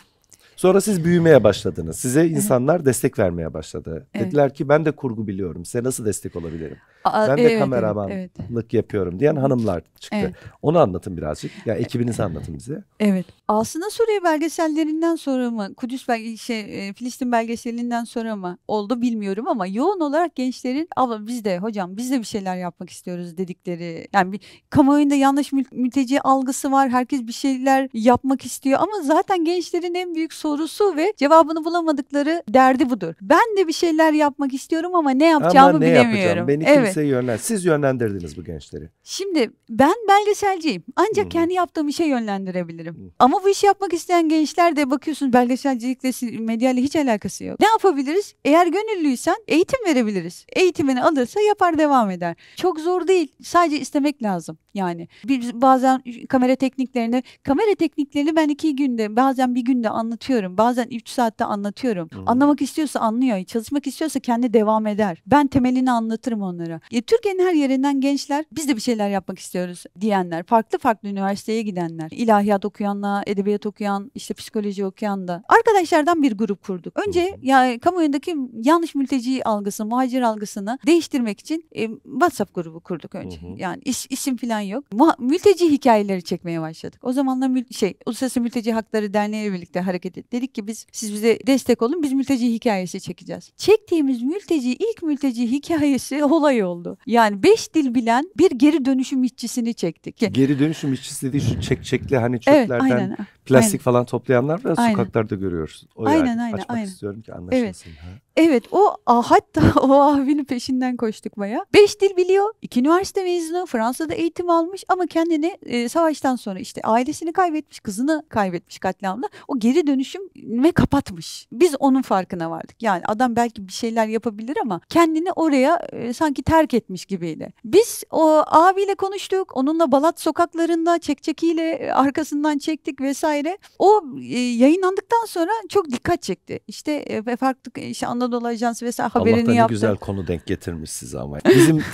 S1: Sonra siz büyümeye başladınız. Size insanlar evet. destek vermeye başladı. Evet. Dediler ki ben de kurgu biliyorum. Size nasıl destek olabilirim? Aa, ben de evet, kameramanlık evet, yapıyorum diyen hanımlar çıktı. Evet. Onu anlatın birazcık. Ya yani ekibinizi anlatın bize.
S2: Evet. Aslında Suriye belgesellerinden sonra mı, Kudüs belge şey, e, Filistin belgeselinden sonra mı oldu bilmiyorum ama yoğun olarak gençlerin abla biz de hocam biz de bir şeyler yapmak istiyoruz dedikleri. Yani bir kamuoyunda yanlış mül- mülteci algısı var. Herkes bir şeyler yapmak istiyor ama zaten gençlerin en büyük sorusu ve cevabını bulamadıkları derdi budur. Ben de bir şeyler yapmak istiyorum ama ne yapacağımı ama ne bilemiyorum. Yapacağım? Beni evet. kimse kimseyi
S1: yönlen. Siz yönlendirdiniz bu gençleri.
S2: Şimdi ben belgeselciyim. Ancak hmm. kendi yaptığım işe yönlendirebilirim. Hmm. Ama bu işi yapmak isteyen gençler de bakıyorsun belgeselcilikle medyayla hiç alakası yok. Ne yapabiliriz? Eğer gönüllüysen eğitim verebiliriz. Eğitimini alırsa yapar devam eder. Çok zor değil. Sadece istemek lazım. Yani bir bazen kamera tekniklerini kamera tekniklerini ben iki günde bazen bir günde anlatıyorum. Bazen üç saatte anlatıyorum. Hmm. Anlamak istiyorsa anlıyor. Çalışmak istiyorsa kendi devam eder. Ben temelini anlatırım onlara çıkıyor. E, Türkiye'nin her yerinden gençler biz de bir şeyler yapmak istiyoruz diyenler, farklı farklı üniversiteye gidenler, ilahiyat okuyanla, edebiyat okuyan, işte psikoloji okuyan da arkadaşlardan bir grup kurduk. Önce ya kamuoyundaki yanlış mülteci algısını, muhacir algısını değiştirmek için e, WhatsApp grubu kurduk önce. Hı hı. Yani iş, isim falan yok. Muha, mülteci hikayeleri çekmeye başladık. O zamanla mül, şey Uluslararası Mülteci Hakları Derneği ile birlikte hareket ettik. Dedik ki biz siz bize destek olun biz mülteci hikayesi çekeceğiz. Çektiğimiz mülteci ilk mülteci hikayesi olay oldu
S1: oldu. Yani
S2: beş dil bilen bir geri dönüşüm işçisini çektik.
S1: Geri dönüşüm işçisi dediği şu çekçekli hani çöplerden evet, aynen, plastik aynen. falan toplayanlar da sokaklarda aynen. görüyoruz. O aynen yani. aynen. Açmak aynen. istiyorum ki anlaşılsın. Evet.
S2: Ha. Evet o hatta o abinin peşinden koştuk baya. Beş dil biliyor. iki üniversite mezunu. Fransa'da eğitim almış ama kendini e, savaştan sonra işte ailesini kaybetmiş. Kızını kaybetmiş katliamda. O geri dönüşüm ve kapatmış. Biz onun farkına vardık. Yani adam belki bir şeyler yapabilir ama kendini oraya e, sanki terk etmiş gibiydi. Biz o abiyle konuştuk. Onunla Balat sokaklarında çekçekiyle e, arkasından çektik vesaire. O e, yayınlandıktan sonra çok dikkat çekti. İşte e, farklı e, işte Anadolu Anadolu Ajansı vesaire haberini yaptı. güzel
S1: konu denk getirmiş size ama. Bizim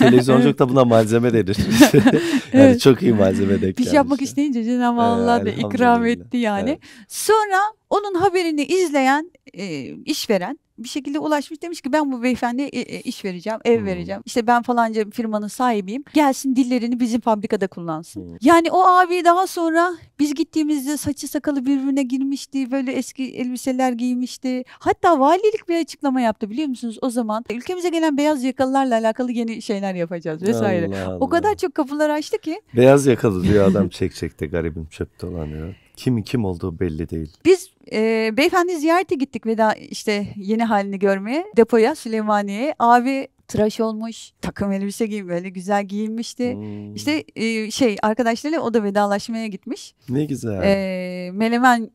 S1: da buna malzeme denir. yani evet. çok iyi malzeme denk Bir şey yapmışlar.
S2: yapmak isteyince Cenab-ı Allah da ee, ikram etti yani. Evet. Sonra onun haberini izleyen e, işveren bir şekilde ulaşmış demiş ki ben bu beyefendiye e, iş vereceğim, ev hmm. vereceğim. İşte ben falanca firmanın sahibiyim. Gelsin dillerini bizim fabrikada kullansın. Hmm. Yani o abi daha sonra biz gittiğimizde saçı sakalı birbirine girmişti. Böyle eski elbiseler giymişti. Hatta valilik bir açıklama yaptı biliyor musunuz o zaman. Ülkemize gelen beyaz yakalılarla alakalı yeni şeyler yapacağız vesaire. Allah Allah. O kadar çok kapılar açtı ki.
S1: Beyaz yakalı diyor adam çek çekçekte garibim çöp dolanıyor. Kimin kim olduğu belli değil.
S2: Biz e, beyefendi ziyarete gittik veda işte yeni halini görmeye depoya Süleymaniye'ye. Abi tıraş olmuş, takım elbise gibi böyle güzel giyinmişti. Hmm. İşte e, şey arkadaşlarıyla o da vedalaşmaya gitmiş. Ne güzel. E, melemen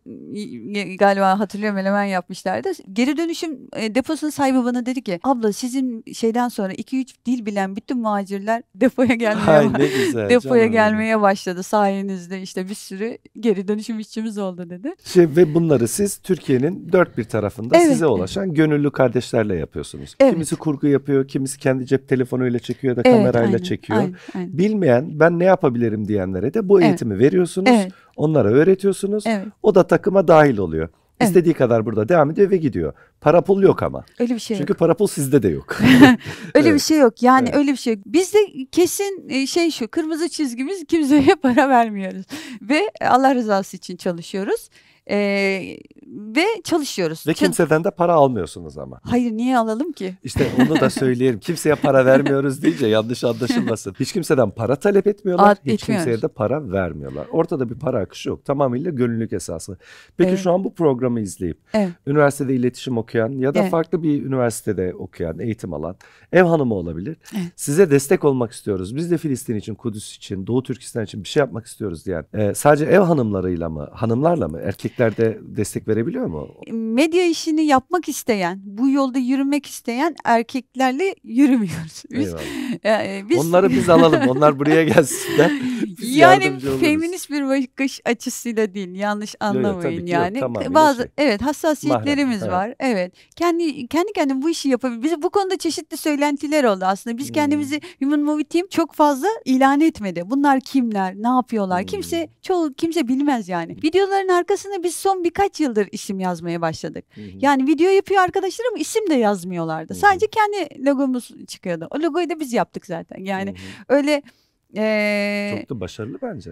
S2: e, galiba hatırlıyorum, melemen yapmışlardı. Geri dönüşüm e, deposunun sahibi bana dedi ki abla sizin şeyden sonra 2-3 dil bilen bütün muhacirler depoya gelmeye Ay, ne güzel, depoya canım. gelmeye başladı sayenizde işte bir sürü geri dönüşüm işçimiz oldu dedi.
S1: Şey ve bunları siz Türkiye'nin dört bir tarafında evet. size ulaşan gönüllü kardeşlerle yapıyorsunuz. Evet. Kimisi kurgu yapıyor, kim kimisi kendi cep telefonuyla çekiyor ya da evet, kamerayla aynen, çekiyor. Aynen, aynen. Bilmeyen ben ne yapabilirim diyenlere de bu eğitimi evet. veriyorsunuz. Evet. Onlara öğretiyorsunuz. Evet. O da takıma dahil oluyor. Evet. İstediği kadar burada devam ediyor ve gidiyor. Para pul yok ama.
S2: Öyle bir şey Çünkü yok.
S1: para pul sizde de yok. öyle
S2: evet. bir şey yok. Yani evet. öyle bir şey yok. Bizde kesin e, şey şu kırmızı çizgimiz kimseye para vermiyoruz. Ve Allah rızası için çalışıyoruz. Ee, ve çalışıyoruz. Ve kimseden
S1: de para almıyorsunuz ama.
S2: Hayır niye alalım ki? İşte onu da
S1: söyleyelim. Kimseye para vermiyoruz deyince yanlış anlaşılmasın. Hiç kimseden para talep etmiyorlar. Ad, hiç etmiyoruz. kimseye de para vermiyorlar. Ortada bir para akışı yok. Tamamıyla gönüllülük esaslı. Peki evet. şu an bu programı izleyip evet. üniversitede iletişim okuyan ya da evet. farklı bir üniversitede okuyan, eğitim alan ev hanımı olabilir. Evet. Size destek olmak istiyoruz. Biz de Filistin için, Kudüs için, Doğu Türkistan için bir şey yapmak istiyoruz diyen. Yani, e, sadece ev hanımlarıyla mı, hanımlarla mı, erkekler dernekler destek verebiliyor mu?
S2: Medya işini yapmak isteyen, bu yolda yürümek isteyen erkeklerle yürümüyoruz.
S1: Biz, yani e, biz... Onları biz alalım, onlar buraya gelsinler. yani
S2: feminist bir bakış açısıyla değil, yanlış anlamayın yok, yok, yani. Yok, Bazı şey. evet hassasiyetlerimiz Mahrem, var. Evet. evet. Kendi kendi kendimiz bu işi yapabilir. Biz bu konuda çeşitli söylentiler oldu aslında. Biz kendimizi hmm. Human Movie Team çok fazla ilan etmedi. Bunlar kimler, ne yapıyorlar? Hmm. Kimse çoğu kimse bilmez yani. Videoların arkasında biz son birkaç yıldır isim yazmaya başladık. Hı hı. Yani video yapıyor arkadaşlar ama isim de yazmıyorlardı. Hı hı. Sadece kendi logomuz çıkıyordu. O logoyu da biz yaptık zaten. Yani hı hı. öyle... E... Çok
S1: da başarılı bence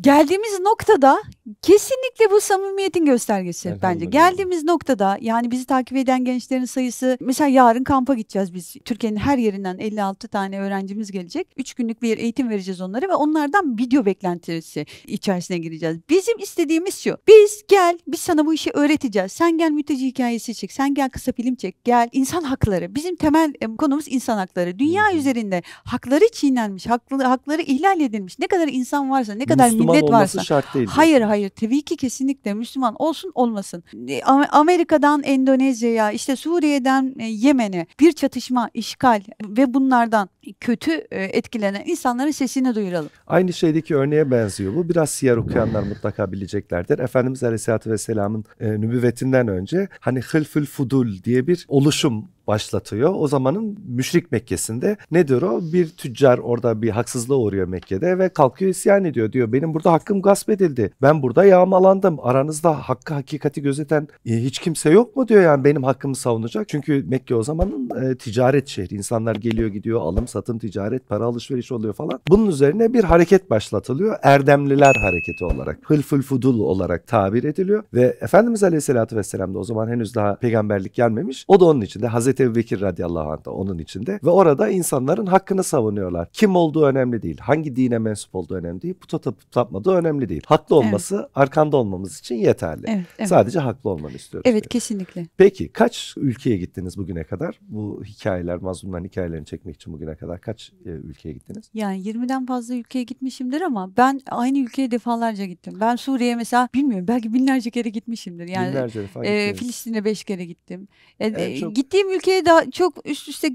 S2: geldiğimiz noktada kesinlikle bu samimiyetin göstergesi Efendim, bence. Efendim. Geldiğimiz noktada yani bizi takip eden gençlerin sayısı mesela yarın kampa gideceğiz biz. Türkiye'nin her yerinden 56 tane öğrencimiz gelecek. 3 günlük bir eğitim vereceğiz onlara ve onlardan video beklentisi içerisine gireceğiz. Bizim istediğimiz şu. Biz gel biz sana bu işi öğreteceğiz. Sen gel mülteci hikayesi çek. Sen gel kısa film çek. Gel insan hakları. Bizim temel e, konumuz insan hakları. Dünya üzerinde hakları çiğnenmiş, hakları, hakları ihlal edilmiş. Ne kadar insan varsa, ne kadar kadar Müslüman millet varsa. şart değil. Hayır hayır tabii ki kesinlikle Müslüman olsun olmasın. E, Amerika'dan Endonezya'ya işte Suriye'den e, Yemen'e bir çatışma, işgal ve bunlardan kötü e, etkilenen insanların sesini duyuralım.
S1: Aynı şeydeki örneğe benziyor bu. Biraz siyer okuyanlar mutlaka bileceklerdir. Efendimiz Aleyhisselatü Vesselam'ın nübüvvetinden önce hani hılfül fudul diye bir oluşum başlatıyor. O zamanın müşrik Mekke'sinde nedir o? Bir tüccar orada bir haksızlığa uğruyor Mekke'de ve kalkıyor isyan ediyor. Diyor benim burada hakkım gasp edildi. Ben burada yağmalandım. Aranızda hakkı hakikati gözeten e, hiç kimse yok mu diyor yani benim hakkımı savunacak. Çünkü Mekke o zamanın e, ticaret şehri. İnsanlar geliyor gidiyor alım satım ticaret para alışveriş oluyor falan. Bunun üzerine bir hareket başlatılıyor. Erdemliler hareketi olarak. Hılful fudul olarak tabir ediliyor ve Efendimiz Aleyhisselatü Vesselam da o zaman henüz daha peygamberlik gelmemiş. O da onun içinde Hazreti Hazreti Ebu Bekir radıyallahu anh da onun içinde. Ve orada insanların hakkını savunuyorlar. Kim olduğu önemli değil. Hangi dine mensup olduğu önemli değil. Puta tota-, tapıp tapmadığı önemli değil. Haklı olması evet. arkanda olmamız için yeterli. Evet, evet. Sadece haklı olmanı istiyoruz. Evet diyor. kesinlikle. Peki kaç ülkeye gittiniz bugüne kadar? Bu hikayeler, mazlumların hikayelerini çekmek için bugüne kadar kaç e, ülkeye gittiniz?
S2: Yani 20'den fazla ülkeye gitmişimdir ama ben aynı ülkeye defalarca gittim. Ben Suriye mesela bilmiyorum belki binlerce kere gitmişimdir. Yani binlerce defa e, Filistin'e beş kere gittim. E, yani e, e, çok... Gittiğim ülke Türkiye'de çok üst üste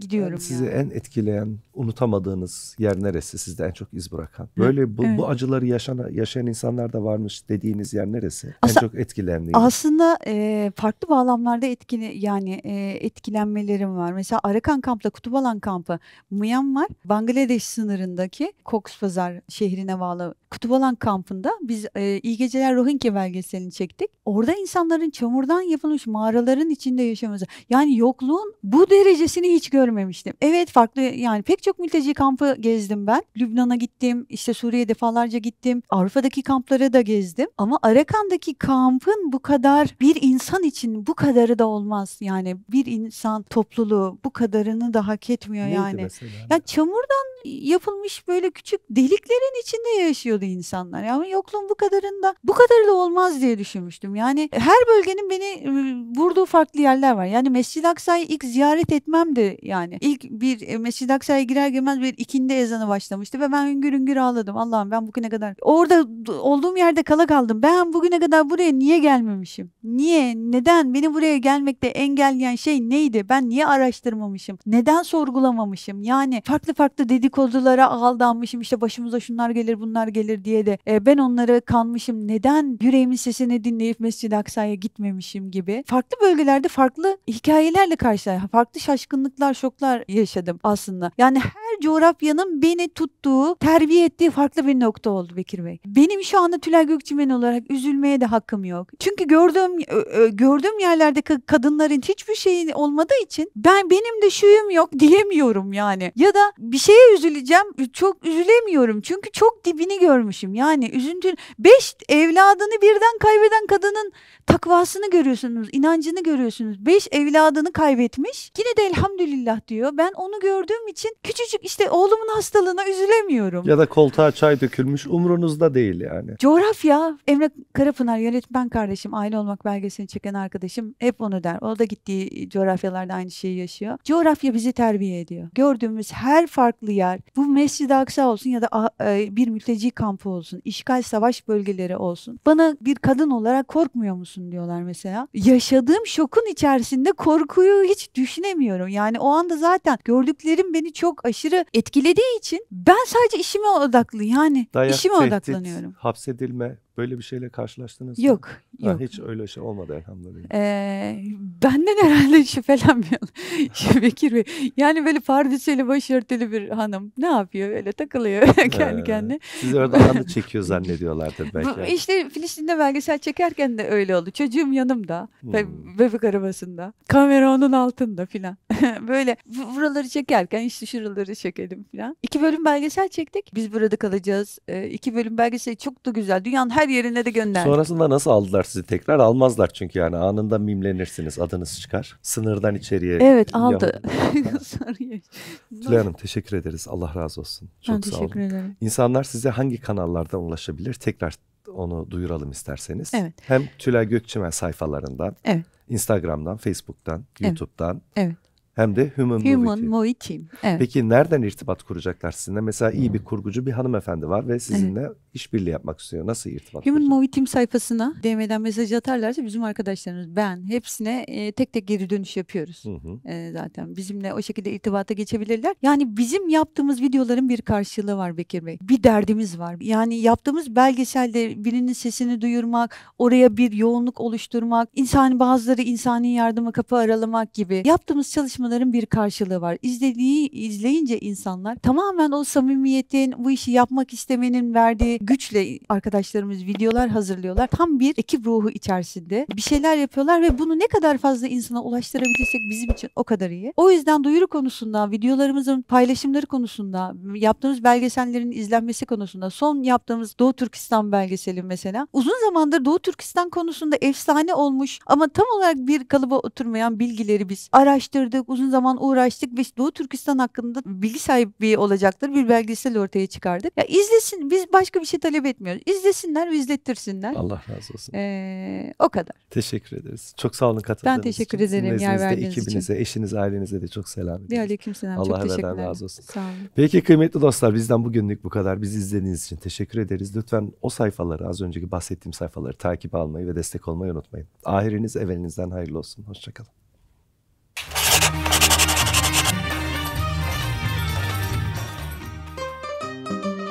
S2: gidiyorum. Yani sizi yani. en
S1: etkileyen, unutamadığınız yer neresi? Sizde en çok iz bırakan. Böyle bu, evet. bu acıları yaşana, yaşayan insanlar da varmış dediğiniz yer neresi? As- en çok etkileyen
S2: Aslında e, farklı bağlamlarda etkili yani e, etkilenmelerim var. Mesela Arakan kampla Kutubalan kampı Myanmar, Bangladeş sınırındaki Kokspazar şehrine bağlı Kutubalan kampında biz e, İyi Geceler Rohingya belgeselini çektik. Orada insanların çamurdan yapılmış mağaraların içinde yaşaması. Yani yokluğun bu derecesini hiç görmedim görmemiştim. Evet farklı yani pek çok mülteci kampı gezdim ben. Lübnan'a gittim, işte Suriye defalarca gittim. Avrupa'daki kampları da gezdim. Ama Arakan'daki kampın bu kadar bir insan için bu kadarı da olmaz. Yani bir insan topluluğu bu kadarını da hak etmiyor Neydi yani. Mesela? Ya çamurdan yapılmış böyle küçük deliklerin içinde yaşıyordu insanlar. Yani yokluğun bu kadarında bu kadar da olmaz diye düşünmüştüm. Yani her bölgenin beni ıı, vurduğu farklı yerler var. Yani Mescid-i Aksa'yı ilk ziyaret etmem de yani. İlk bir e, Mescid-i Aksa'ya girer girmez bir ikindi ezanı başlamıştı ve ben hüngür hüngür ağladım. Allah'ım ben bugüne kadar orada olduğum yerde kala kaldım. Ben bugüne kadar buraya niye gelmemişim? Niye? Neden? Beni buraya gelmekte engelleyen şey neydi? Ben niye araştırmamışım? Neden sorgulamamışım? Yani farklı farklı dedikodulara aldanmışım. İşte başımıza şunlar gelir bunlar gelir diye de e, ben onları kanmışım. Neden yüreğimin sesini dinleyip Mescid-i Aksa'ya gitmemişim gibi. Farklı bölgelerde farklı hikayelerle karşılaştım. Farklı şaşkınlıklar, şoklar yaşadım aslında. Yani her coğrafyanın beni tuttuğu, terbiye ettiği farklı bir nokta oldu Bekir Bey. Benim şu anda Tülay Gökçimen olarak üzülmeye de hakkım yok. Çünkü gördüğüm gördüğüm yerlerde kadınların hiçbir şeyin olmadığı için ben benim de şuyum yok diyemiyorum yani. Ya da bir şeye üzüleceğim çok üzülemiyorum. Çünkü çok dibini görmüşüm. Yani üzüntün beş evladını birden kaybeden kadının takvasını görüyorsunuz, inancını görüyorsunuz. Beş evladını kaybetmiş. Yine de elhamdülillah silah diyor. Ben onu gördüğüm için küçücük işte oğlumun hastalığına üzülemiyorum. Ya da
S1: koltuğa çay dökülmüş umrunuzda değil yani.
S2: Coğrafya Emre Karapınar yönetmen kardeşim aile olmak belgesini çeken arkadaşım hep onu der. O da gittiği coğrafyalarda aynı şeyi yaşıyor. Coğrafya bizi terbiye ediyor. Gördüğümüz her farklı yer bu Mescid-i Aksa olsun ya da e, bir mülteci kampı olsun, işgal savaş bölgeleri olsun. Bana bir kadın olarak korkmuyor musun diyorlar mesela. Yaşadığım şokun içerisinde korkuyu hiç düşünemiyorum. Yani o an anda zaten gördüklerim beni çok aşırı etkilediği için ben sadece işime odaklı yani Dayak, işime tehdit, odaklanıyorum.
S1: Hapsedilme Böyle bir şeyle karşılaştınız mı? Yok. Ha, yok. Hiç öyle şey olmadı elhamdülillah.
S2: Ee, benden herhalde şüphelenmiyorum Bekir Bey. Yani böyle pardeseli başörtülü bir hanım ne yapıyor öyle takılıyor kendi ee, kendine. Sizi orada anı
S1: çekiyor zannediyorlardı belki.
S2: İşte Filistin'de belgesel çekerken de öyle oldu. Çocuğum yanımda hmm. bebek arabasında kamera onun altında filan. böyle buraları çekerken işte şuraları çekelim filan. İki bölüm belgesel çektik. Biz burada kalacağız. Ee, iki bölüm belgesel çok da güzel. Dünyanın her her yerine de gönderdik.
S1: Sonrasında nasıl aldılar sizi tekrar? Almazlar çünkü yani anında mimlenirsiniz adınız çıkar. Sınırdan içeriye. Evet aldı.
S2: Tülay Hanım
S1: teşekkür ederiz. Allah razı olsun. Çok ben sağ olun. Ederim. İnsanlar size hangi kanallardan ulaşabilir? Tekrar onu duyuralım isterseniz. Evet. Hem Tülay Gökçimen sayfalarından, evet. Instagram'dan, Facebook'tan, evet. YouTube'dan. Evet hem de Human, Human
S2: Movie Team. Evet.
S1: Peki nereden irtibat kuracaklar sizinle? Mesela iyi bir hmm. kurgucu bir hanımefendi var ve sizinle evet. işbirliği yapmak istiyor. Nasıl irtibat Human kuracak?
S2: Movie Team sayfasına DM'den mesaj atarlarsa bizim arkadaşlarımız ben hepsine e, tek tek geri dönüş yapıyoruz. Hı hı. E, zaten bizimle o şekilde irtibata geçebilirler. Yani bizim yaptığımız videoların bir karşılığı var Bekir Bey. Bir derdimiz var. Yani yaptığımız belgeselde birinin sesini duyurmak, oraya bir yoğunluk oluşturmak, insan bazıları insani yardıma kapı aralamak gibi yaptığımız çalışmalar onların bir karşılığı var. İzlediği izleyince insanlar tamamen o samimiyetin, bu işi yapmak istemenin verdiği güçle arkadaşlarımız videolar hazırlıyorlar. Tam bir ekip ruhu içerisinde bir şeyler yapıyorlar ve bunu ne kadar fazla insana ulaştırabilirsek bizim için o kadar iyi. O yüzden duyuru konusunda, videolarımızın paylaşımları konusunda, yaptığımız belgesellerin izlenmesi konusunda, son yaptığımız Doğu Türkistan belgeseli mesela. Uzun zamandır Doğu Türkistan konusunda efsane olmuş ama tam olarak bir kalıba oturmayan bilgileri biz araştırdık, uzun zaman uğraştık ve Doğu Türkistan hakkında bilgi sahibi olacakları bir belgesel ortaya çıkardık. Ya izlesin biz başka bir şey talep etmiyoruz. İzlesinler ve izlettirsinler. Allah razı olsun. Ee, o kadar.
S1: Teşekkür ederiz. Çok sağ olun katıldığınız Ben teşekkür için. ederim Sizin yer verdiğiniz için. eşiniz, ailenize de çok selam ederiz. Aleyküm selam. Allah çok teşekkürler. razı olsun. Sağ olun. Peki kıymetli dostlar bizden bugünlük bu kadar. Bizi izlediğiniz için teşekkür ederiz. Lütfen o sayfaları az önceki bahsettiğim sayfaları takip almayı ve destek olmayı unutmayın. Ahiriniz evinizden hayırlı olsun. Hoşçakalın.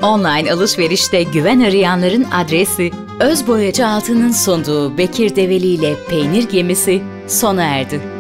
S1: Online alışverişte güven arayanların adresi Öz Boyacı Altı'nın sunduğu Bekir Develi ile Peynir Gemisi sona
S2: erdi.